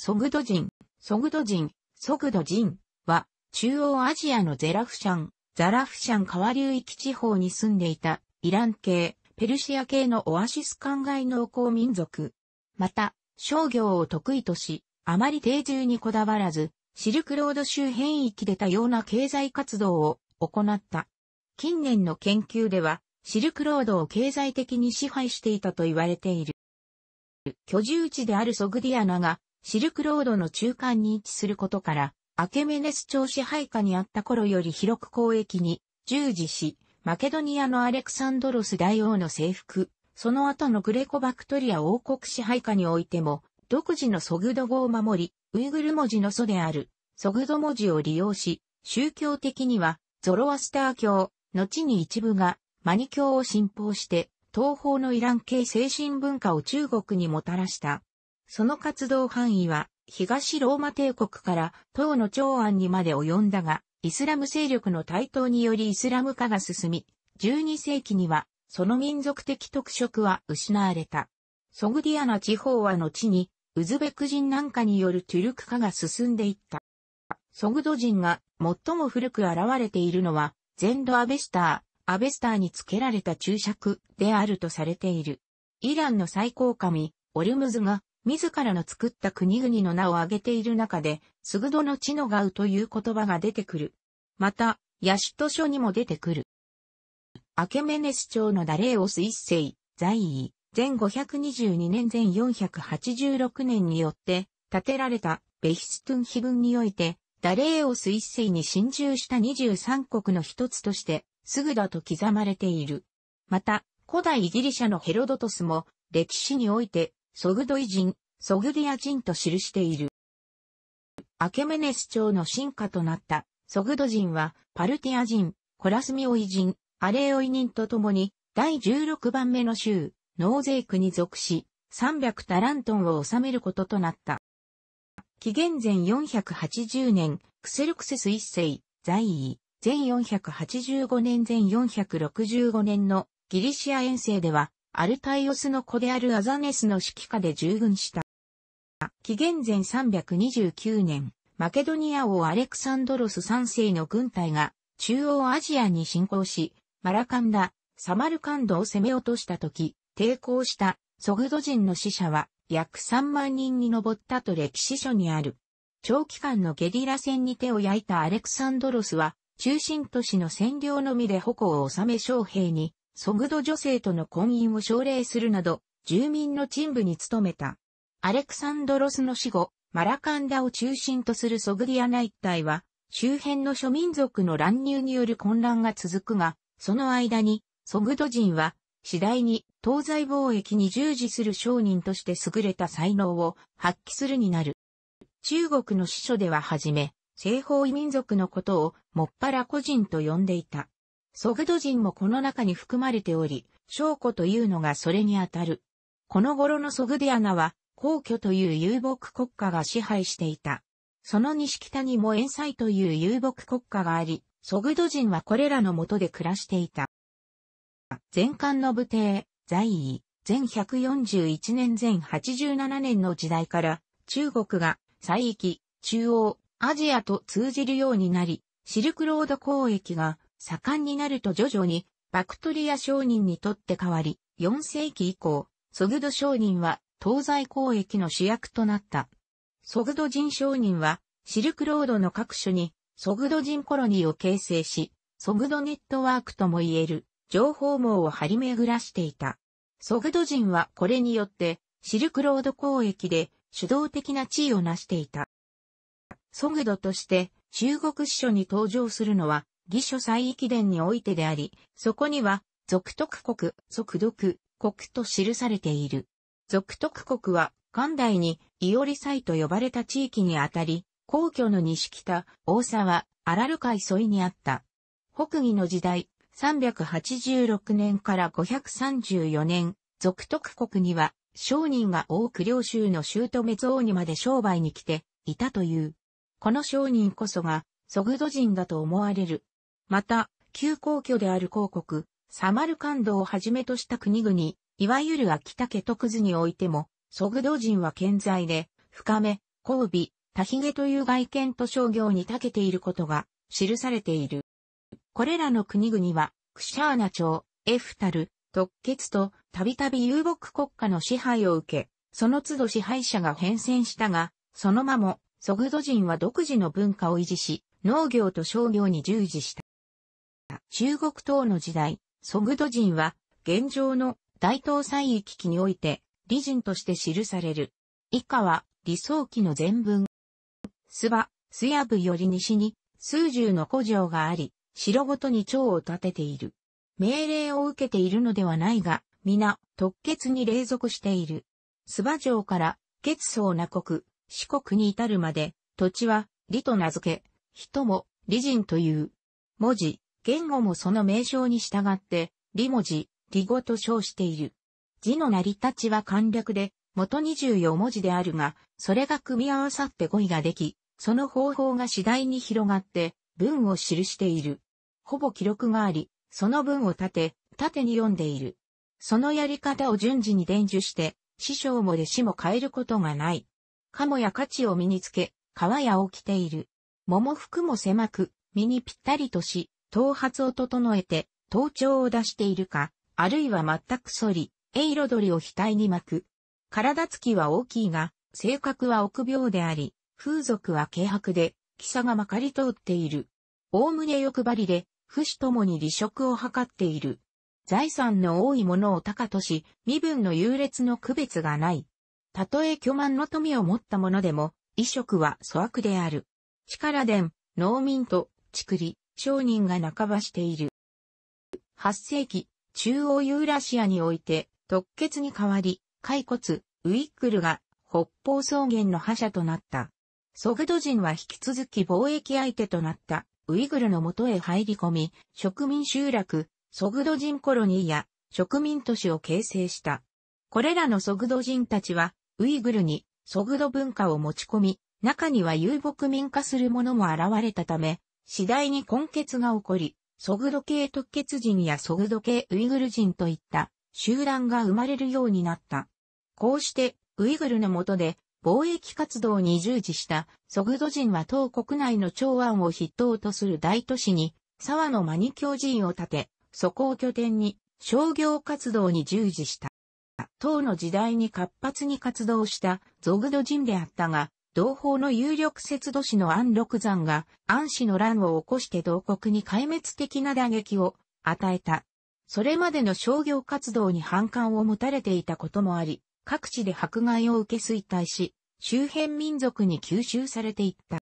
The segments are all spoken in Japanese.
ソグド人、ソグド人、ソグド人は、中央アジアのゼラフシャン、ザラフシャン川流域地方に住んでいた、イラン系、ペルシア系のオアシス灌漑農耕民族。また、商業を得意とし、あまり定住にこだわらず、シルクロード周辺域で多様な経済活動を行った。近年の研究では、シルクロードを経済的に支配していたと言われている。居住地であるソグディアナがシルクロードの中間に位置することから、アケメネス朝支配下にあった頃より広く交易に従事し、マケドニアのアレクサンドロス大王の征服、その後のグレコバクトリア王国支配下においても、独自のソグド語を守り、ウイグル文字の祖である、ソグド文字を利用し、宗教的には、ゾロアスター教、後に一部が、マニ教を信奉して、東方のイラン系精神文化を中国にもたらした。その活動範囲は、東ローマ帝国から東の長安にまで及んだが、イスラム勢力の台頭によりイスラム化が進み、12世紀には、その民族的特色は失われた。ソグディアナ地方は後に、ウズベク人なんかによるトゥルク化が進んでいった。ソグド人が最も古く現れているのは、ゼンドアベスター、アベスターに付けられた注釈であるとされている。イランの最高神、オルムズが自らの作った国々の名を挙げている中で、スグドの地のガウという言葉が出てくる。また、ヤシト書にも出てくる。アケメネス朝のダレーオス一世、在位、前522年前486年によって、建てられたベヒストゥン碑文において、ダレーオス一世に侵入した23国の一つとして、すぐだと刻まれている。また、古代ギリシャのヘロドトスも、歴史においてソグドイ人、ソグディア人と記している。アケメネス朝の進化となったソグド人は、パルティア人、コラスミオイ人、アレオイ人と共に、第16番目の州、ノーゼイクに属し、300タラントンを治めることとなった。紀元前480年、クセルクセス一世、在位、前485年前465年のギリシア遠征では、アルタイオスの子であるアザネスの指揮下で従軍した。紀元前329年、マケドニア王アレクサンドロス3世の軍隊が中央アジアに侵攻し、マラカンダ、サマルカンドを攻め落とした時、抵抗したソグド人の死者は約3万人に上ったと歴史書にある。長期間のゲリラ戦に手を焼いたアレクサンドロスは、中心都市の占領のみで矛を収め将兵にソグド女性との婚姻を奨励するなど、住民の鎮部に努めた。アレクサンドロスの死後、マラカンダを中心とするソグディアナ一帯は、周辺の諸民族の乱入による混乱が続くが、その間に、ソグド人は、次第に東西貿易に従事する商人として優れた才能を発揮するになる。中国の司書でははじめ、西方民族のことをもっぱら個人と呼んでいた。ソグド人もこの中に含まれており、証拠というのがそれにあたる。この頃のソグディアナは、皇居という遊牧国家が支配していた。その西北にも遠西という遊牧国家があり、ソグド人はこれらのもとで暮らしていた。前漢の武帝、在位、前141年前87年の時代から、中国が、西域、中央、アジアと通じるようになり、シルクロード交易が盛んになると徐々に、バクトリア商人にとって変わり、4世紀以降、ソグド商人は東西交易の主役となった。ソグド人商人は、シルクロードの各所に、ソグド人コロニーを形成し、ソグドネットワークとも言える、情報網を張り巡らしていた。ソグド人はこれによって、シルクロード交易で主導的な地位を成していた。ソグドとして中国史書に登場するのは義書再域伝においてであり、そこには、俗徳国、俗独国と記されている。俗徳国は、元代に、伊織祭と呼ばれた地域にあたり、皇居の西北、大沢、荒る海沿いにあった。北魏の時代、386年から534年、俗徳国には、商人が多く領州の州と滅王にまで商売に来ていたという。この商人こそが、ソグド人だと思われる。また、旧皇居である皇国、サマルカンドをはじめとした国々、いわゆる秋田家徳図においても、ソグド人は健在で、深め、交尾、多ヒゲという外見と商業に長けていることが記されている。これらの国々は、クシャーナ朝、エフタル、特決と、たびたび遊牧国家の支配を受け、その都度支配者が変遷したが、その間も、ソグド人は独自の文化を維持し、農業と商業に従事した。中国唐の時代、ソグド人は、現状の大東西域期において、理人として記される。以下は、理想期の全文。スバ、スヤブより西に、数十の古城があり、城ごとに蝶を立てている。命令を受けているのではないが、皆、特決に隷属している。スバ城から、血層な国、四国に至るまで、土地は、理と名付け、人も、理人という。文字、言語もその名称に従って、理文字、理語と称している。字の成り立ちは簡略で、元24文字であるが、それが組み合わさって語彙ができ、その方法が次第に広がって、文を記している。ほぼ記録があり、その文を立て、縦に読んでいる。そのやり方を順次に伝授して、師匠も弟子も変えることがない。かもや価値を身につけ、川やを着ている。桃服も狭く、身にぴったりとし、頭髪を整えて、頭頂を出しているか、あるいは全く反り、エイロドリを額に巻く。体つきは大きいが、性格は臆病であり、風俗は軽薄で、貴様がまかり通っている。おおむね欲張りで、不死ともに離職を図っている。財産の多いものを高とし、身分の優劣の区別がない。たとえ巨万の富を持ったものでも、衣食は粗悪である。力伝、農民と、竹林。商人が半ばしている。8世紀、中央ユーラシアにおいて、特血に代わり、骸骨、ウィックルが北方草原の覇者となった。ソグド人は引き続き貿易相手となったウイグルの元へ入り込み、植民集落、ソグド人コロニーや植民都市を形成した。これらのソグド人たちはウイグルにソグド文化を持ち込み、中には遊牧民化する者も現れたため、次第に根血が起こり、ソグド系特血人やソグド系ウイグル人といった集団が生まれるようになった。こうして、ウイグルの下で貿易活動に従事したソグド人は当国内の長安を筆頭とする大都市に、沢のマニキョ寺院を建て、そこを拠点に商業活動に従事した。当の時代に活発に活動したゾグド人であったが、同胞の有力節度師の安禄山が安氏の乱を起こして同国に壊滅的な打撃を与えた。それまでの商業活動に反感を持たれていたこともあり、各地で迫害を受け衰退し、周辺民族に吸収されていった。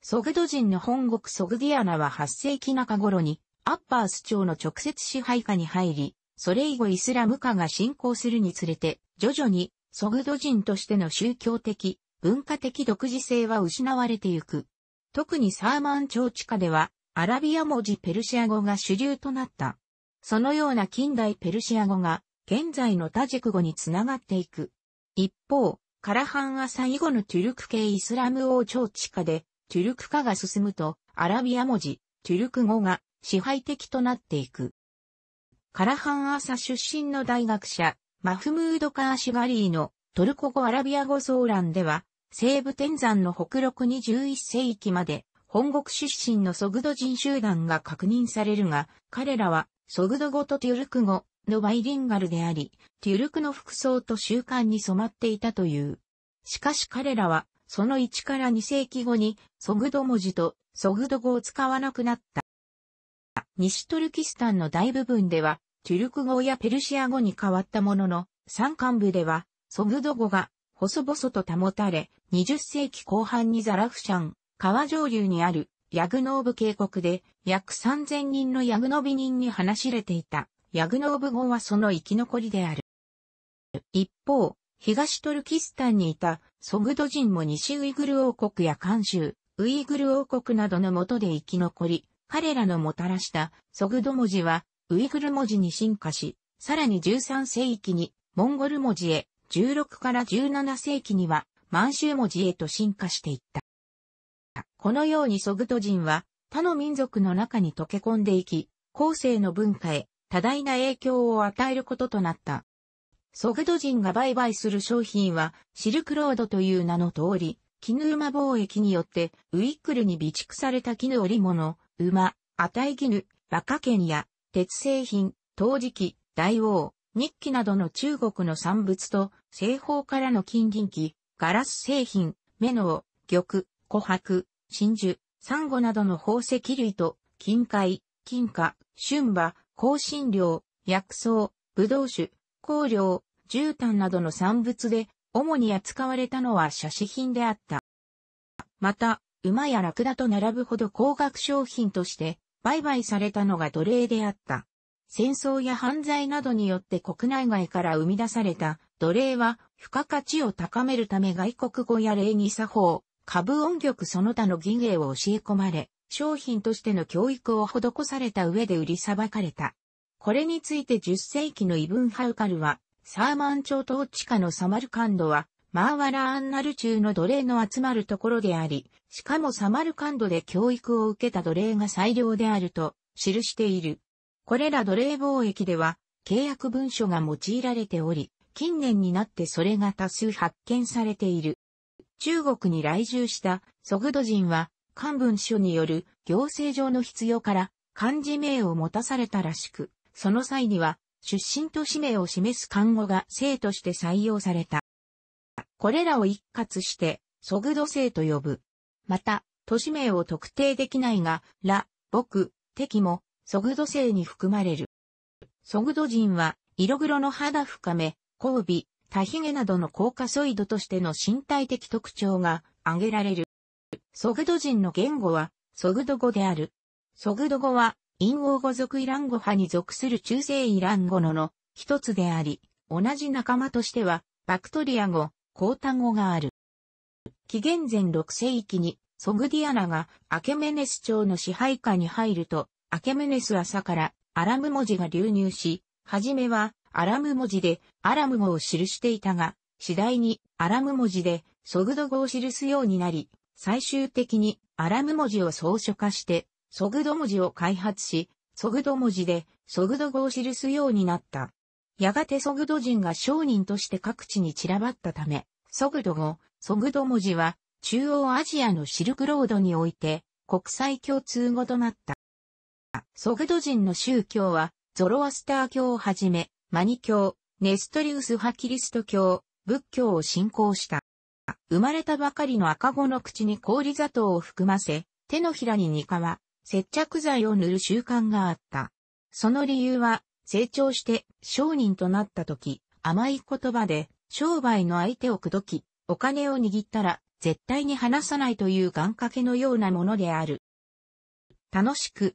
ソグド人の本国ソグディアナは8世紀中頃にアッパース朝の直接支配下に入り、それ以後イスラム化が進行するにつれて、徐々にソグド人としての宗教的、文化的独自性は失われてゆく。特にサーマン朝地下では、アラビア文字ペルシア語が主流となった。そのような近代ペルシア語が、現在のタジェク語につながっていく。一方、カラハンサ以後のトゥルク系イスラム王朝地下で、トゥルク化が進むと、アラビア文字、トゥルク語が支配的となっていく。カラハンア朝出身の大学者、マフムード・カーシュガリーのトルコ語アラビア語騒乱では、西部天山の北麓十1世紀まで、本国出身のソグド人集団が確認されるが、彼らは、ソグド語とテュルク語のバイリンガルであり、テュルクの服装と習慣に染まっていたという。しかし彼らは、その1から2世紀後に、ソグド文字とソグド語を使わなくなった。西トルキスタンの大部分では、トゥルク語やペルシア語に変わったものの、山間部では、ソグド語が細々と保たれ、20世紀後半にザラフシャン、川上流にあるヤグノーブ渓谷で約3000人のヤグノビ人に話しれていたヤグノーブ語はその生き残りである。一方、東トルキスタンにいたソグド人も西ウイグル王国や韓州、ウイグル王国などのもとで生き残り、彼らのもたらしたソグド文字はウイグル文字に進化し、さらに13世紀にモンゴル文字へ16から17世紀には満州文字へと進化していった。このようにソグト人は他の民族の中に溶け込んでいき、後世の文化へ多大な影響を与えることとなった。ソグド人が売買する商品はシルクロードという名の通り、絹馬貿易によってウィックルに備蓄された絹織物、馬、値絹、馬鹿剣や鉄製品、陶磁器、大王、日記などの中国の産物と、西方からの金銀器、ガラス製品、メノウ、玉、琥珀、真珠、サンゴなどの宝石類と、金塊、金貨、春馬、香辛料、薬草、葡萄酒、香料、絨毯などの産物で、主に扱われたのは写真品であった。また、馬やラクダと並ぶほど高額商品として、売買されたのが奴隷であった。戦争や犯罪などによって国内外から生み出された奴隷は付加価値を高めるため外国語や礼儀作法、株音曲その他の技芸を教え込まれ、商品としての教育を施された上で売りさばかれた。これについて10世紀のイブンハウカルは、サーマン朝統治下のサマルカンドは、マーワラアンナル中の奴隷の集まるところであり、しかもサマルカンドで教育を受けた奴隷が最良であると記している。これら奴隷貿易では、契約文書が用いられており、近年になってそれが多数発見されている。中国に来住したソグド人は、漢文書による行政上の必要から漢字名を持たされたらしく、その際には出身と氏名を示す漢語が姓として採用された。これらを一括して、ソグド姓と呼ぶ。また、都市名を特定できないが、ら、僕、敵も、ソグド性に含まれる。ソグド人は、色黒の肌深め、交尾、多髭などの高カソイドとしての身体的特徴が挙げられる。ソグド人の言語は、ソグド語である。ソグド語は、陰王語族イラン語派に属する中世イラン語のの一つであり、同じ仲間としては、バクトリア語、コータ語がある。紀元前6世紀に、ソグディアナがアケメネス朝の支配下に入ると、アケメネス朝からアラム文字が流入し、はじめはアラム文字でアラム語を記していたが、次第にアラム文字でソグド語を記すようになり、最終的にアラム文字を草書化して、ソグド文字を開発し、ソグド文字でソグド語を記すようになった。やがてソグド人が商人として各地に散らばったため、ソグド語、ソグド文字は中央アジアのシルクロードにおいて国際共通語となった。ソグド人の宗教は、ゾロアスター教をはじめ、マニ教、ネストリウス派キリスト教、仏教を信仰した。生まれたばかりの赤子の口に氷砂糖を含ませ、手のひらにニカは、接着剤を塗る習慣があった。その理由は、成長して商人となった時、甘い言葉で商売の相手を口説き、お金を握ったら絶対に離さないという願掛けのようなものである。楽しく